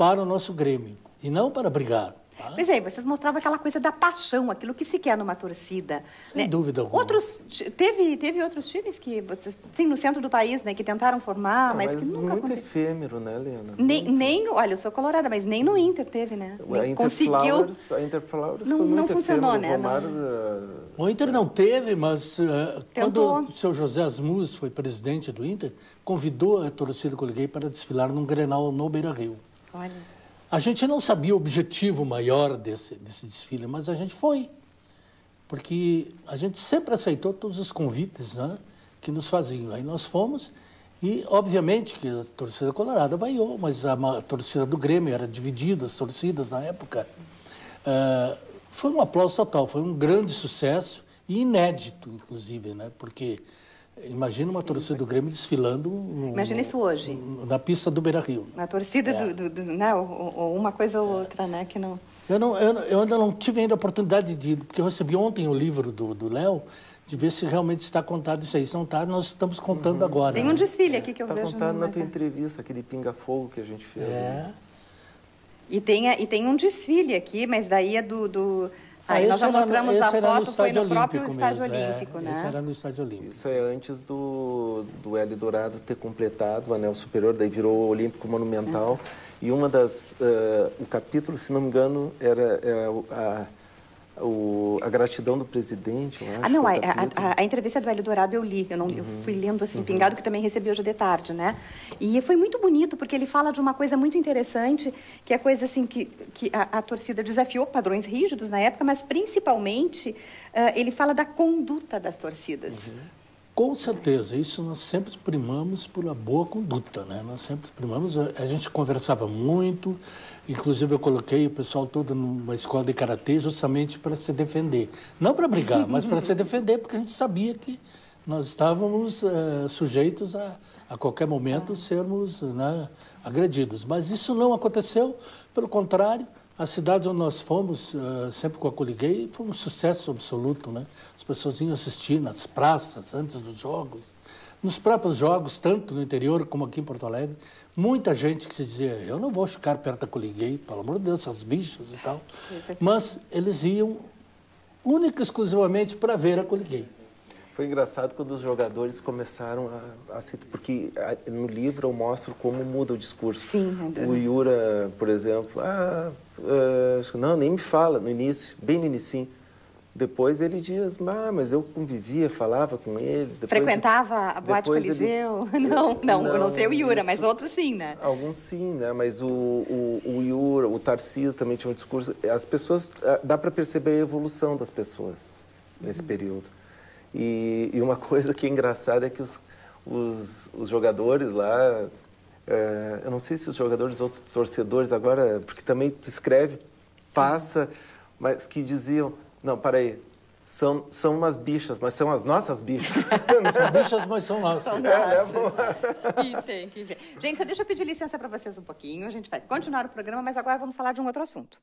para o nosso Grêmio e não para brigar. Tá? aí é, vocês mostravam aquela coisa da paixão, aquilo que se quer é numa torcida. Sem né? dúvida alguma. Outros, teve, teve outros times que, sim, no centro do país, né, que tentaram formar, ah, mas, mas que nunca Muito aconteceu. efêmero, né, Helena? Nem, nem, olha, eu sou colorada, mas nem no Inter teve, né? A Inter conseguiu. Flowers, a Inter Flowers não, não funcionou, efêmero, né? Formar, não. Uh, o Inter não teve, mas uh, quando o seu José Asmus foi presidente do Inter, convidou a torcida coliguei para desfilar num Grenal no Beira-Rio. Olha. A gente não sabia o objetivo maior desse, desse desfile, mas a gente foi. Porque a gente sempre aceitou todos os convites né, que nos faziam. Aí nós fomos e, obviamente, que a torcida colorada vaiou, mas a, a torcida do Grêmio era dividida, as torcidas na época. Uh, foi um aplauso total, foi um grande sucesso e inédito, inclusive, né, porque Imagina uma Sim, torcida do Grêmio desfilando. Imagina isso hoje. Na pista do Beira Rio. Uma torcida é. do, do, do né, ou, ou, uma coisa ou é. outra, né? Que não... Eu, não, eu, eu, ainda não tive ainda a oportunidade de. Porque eu recebi ontem o livro do Léo, de ver se realmente está contado isso aí. Se não está, nós estamos contando uhum. agora. Tem né? um né? desfile aqui que eu tá vejo. Está contado na tua entrevista, aquele pinga-fogo que a gente fez. Né? É. Né? E, tem, e tem um desfile aqui, mas daí é do... do... Aí nós já mostramos a foto, foi no próprio mesmo, Estádio é. Olímpico, é, né? Isso era no Estádio Olímpico. Isso é antes do, do l Dourado ter completado o anel superior, daí virou Olímpico Monumental. É. E uma das... Uh, o capítulo, se não me engano, era uh, a o, a gratidão do presidente, eu ah, acho. Ah, não, a, a, a, entrevista do Hélio Dourado eu li, eu, não, uhum. eu fui uhum. lendo assim, uhum. pingado, que também recebi hoje de tarde, né? E foi muito bonito, porque ele fala de uma coisa muito interessante, que é coisa assim, que, que a, a torcida desafiou padrões rígidos na época, mas principalmente uh, ele fala da conduta das torcidas. Uhum. Com certeza, isso nós sempre primamos por uma boa conduta, né? Nós sempre primamos, a, eh, a gente conversava muito, inclusive eu coloquei o pessoal todo numa escola de karatê justamente para se defender. Não para brigar, mas para se defender, porque a gente sabia que nós estávamos uh, sujeitos a, a qualquer momento sermos né, agredidos. Mas isso não aconteceu, pelo contrário, as cidades onde nós fomos, ah, sempre com a coliguei, foi um sucesso absoluto, né? As pessoas iam assistir nas praças, antes dos jogos, nos próprios jogos, tanto no interior como aqui em Porto Alegre. Muita gente que se dizia, eu não vou ficar perto da coliguei, pelo amor de Deus, essas bichas e tal. Mas eles iam única e exclusivamente para ver a coliguei. Foi engraçado quando os jogadores começaram a, a porque no livro eu mostro como muda o discurso. Sim. É o Yura, por exemplo, ah, ah, não, nem me fala no início, bem no início. Depois ele diz, ah, mas eu convivia, falava com eles. Depois, Frequentava a boate Coliseu? Ele... Não, não, não, eu não sei o Yura, isso... mas outros sim, né? Alguns sim, né? Mas o, o, o Yura, o Tarcísio também tinha um discurso. As pessoas, eh, dá para perceber a evolução das pessoas nesse uhum. período. E, e uma coisa que é engraçada é que os, os, os jogadores lá, é, eu não sei se os jogadores, outros torcedores agora, porque também tu escreve, passa, mas que diziam, não, para aí, são, são umas bichas, mas são as nossas bichas. são bichas, mas são nossas. São nossas. É, é que tem que tem. Gente, deixa eu pedir licença para vocês um pouquinho. A gente vai continuar o programa, mas agora vamos falar de um outro assunto.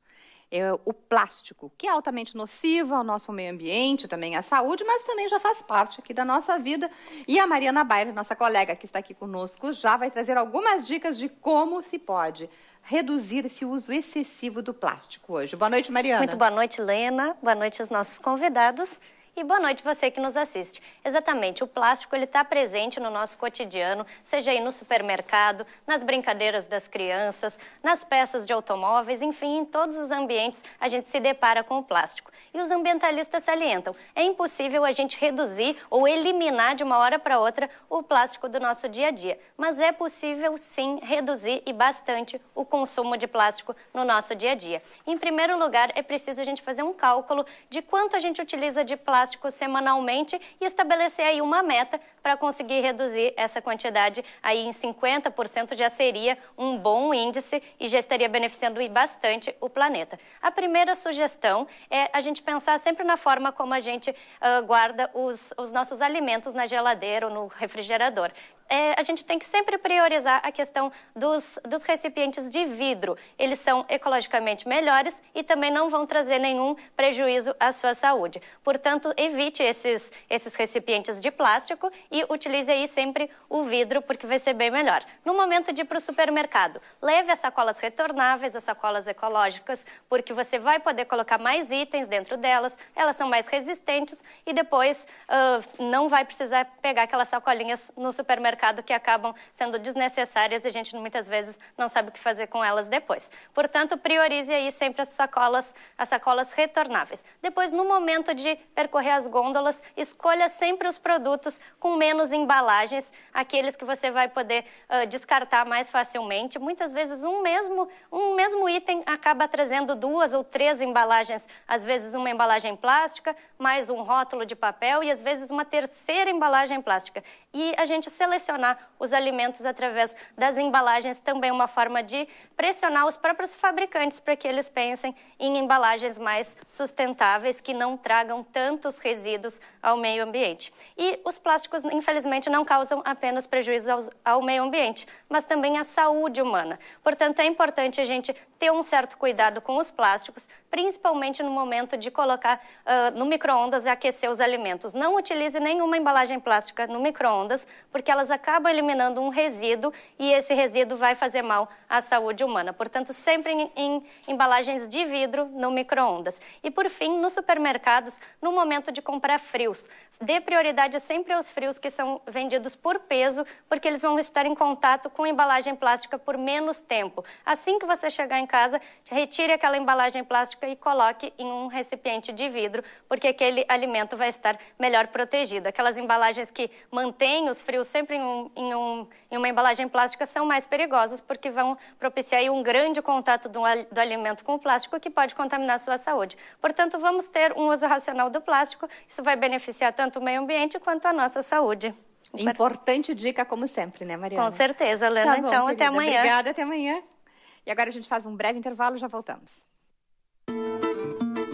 É o plástico, que é altamente nocivo ao nosso meio ambiente, também à saúde, mas também já faz parte aqui da nossa vida. E a Mariana Baile, nossa colega que está aqui conosco, já vai trazer algumas dicas de como se pode reduzir esse uso excessivo do plástico hoje. Boa noite, Mariana. Muito boa noite, Lena. Boa noite aos nossos convidados e boa noite você que nos assiste. Exatamente, o plástico ele está presente no nosso cotidiano, seja aí no supermercado, nas brincadeiras das crianças, nas peças de automóveis, enfim, em todos os ambientes a gente se depara com o plástico. E os ambientalistas salientam, é impossível a gente reduzir ou eliminar de uma hora para outra o plástico do nosso dia a dia, mas é possível sim reduzir e bastante o consumo de plástico no nosso dia a dia. Em primeiro lugar, é preciso a gente fazer um cálculo de quanto a gente utiliza de plástico semanalmente e estabelecer aí uma meta para conseguir reduzir essa quantidade aí em 50% já seria um bom índice e já estaria beneficiando bastante o planeta. A primeira sugestão é a gente pensar sempre na forma como a gente uh, guarda os, os nossos alimentos na geladeira ou no refrigerador é, a gente tem que sempre priorizar a questão dos, dos recipientes de vidro. Eles são ecologicamente melhores e também não vão trazer nenhum prejuízo à sua saúde. Portanto, evite esses, esses recipientes de plástico e utilize aí sempre o vidro, porque vai ser bem melhor. No momento de ir para o supermercado, leve as sacolas retornáveis, as sacolas ecológicas, porque você vai poder colocar mais itens dentro delas, elas são mais resistentes e depois uh, não vai precisar pegar aquelas sacolinhas no supermercado mercado que acabam sendo desnecessárias e a gente muitas vezes não sabe o que fazer com elas depois. Portanto, priorize aí sempre as sacolas, as sacolas retornáveis. Depois, no momento de percorrer as gôndolas, escolha sempre os produtos com menos embalagens, aqueles que você vai poder uh, descartar mais facilmente. Muitas vezes um mesmo, um mesmo item acaba trazendo duas ou três embalagens, às vezes uma embalagem plástica, mais um rótulo de papel e às vezes uma terceira embalagem plástica. E a gente seleciona pressionar os alimentos através das embalagens, também uma forma de pressionar os próprios fabricantes para que eles pensem em embalagens mais sustentáveis, que não tragam tantos resíduos ao meio ambiente. E os plásticos, infelizmente, não causam apenas prejuízos ao, ao meio ambiente, mas também à saúde humana. Portanto, é importante a gente ter um certo cuidado com os plásticos, principalmente no momento de colocar uh, no micro-ondas e aquecer os alimentos. Não utilize nenhuma embalagem plástica no micro-ondas, porque elas acaba eliminando um resíduo e esse resíduo vai fazer mal à saúde humana. Portanto, sempre em, em embalagens de vidro no micro-ondas. E por fim, nos supermercados, no momento de comprar frios, dê prioridade sempre aos frios que são vendidos por peso, porque eles vão estar em contato com embalagem plástica por menos tempo. Assim que você chegar em casa, retire aquela embalagem plástica e coloque em um recipiente de vidro, porque aquele alimento vai estar melhor protegido. Aquelas embalagens que mantêm os frios sempre em um um, em, um, em, uma embalagem plástica são mais perigosos porque vão propiciar um grande contato do, do, alimento com o plástico que pode contaminar a sua saúde. Portanto, vamos ter um uso racional do plástico. Isso vai beneficiar tanto o meio ambiente quanto a nossa saúde. Importante dica, como sempre, né, Mariana? Com certeza, Lena. Tá bom, então, querida. até amanhã. Obrigada, até amanhã. E agora a gente faz um breve intervalo e já voltamos.